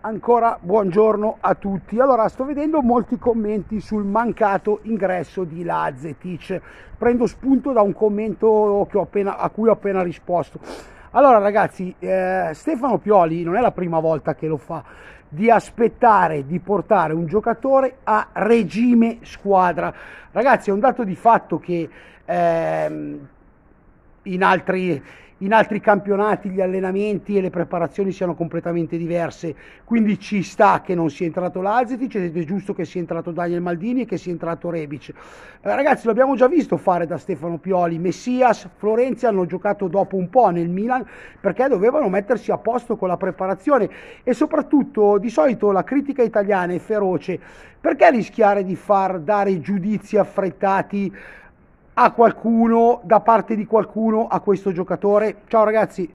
Ancora buongiorno a tutti. Allora, sto vedendo molti commenti sul mancato ingresso di Lazetic. Prendo spunto da un commento appena, a cui ho appena risposto. Allora, ragazzi, eh, Stefano Pioli non è la prima volta che lo fa di aspettare di portare un giocatore a regime squadra. Ragazzi, è un dato di fatto che eh, in altri in altri campionati gli allenamenti e le preparazioni siano completamente diverse, quindi ci sta che non sia entrato Lazetic ed è giusto che sia entrato Daniel Maldini e che sia entrato Rebic. Eh, ragazzi, l'abbiamo già visto fare da Stefano Pioli, Messias, Florenzi hanno giocato dopo un po' nel Milan perché dovevano mettersi a posto con la preparazione e soprattutto di solito la critica italiana è feroce, perché rischiare di far dare giudizi affrettati a qualcuno, da parte di qualcuno, a questo giocatore. Ciao ragazzi!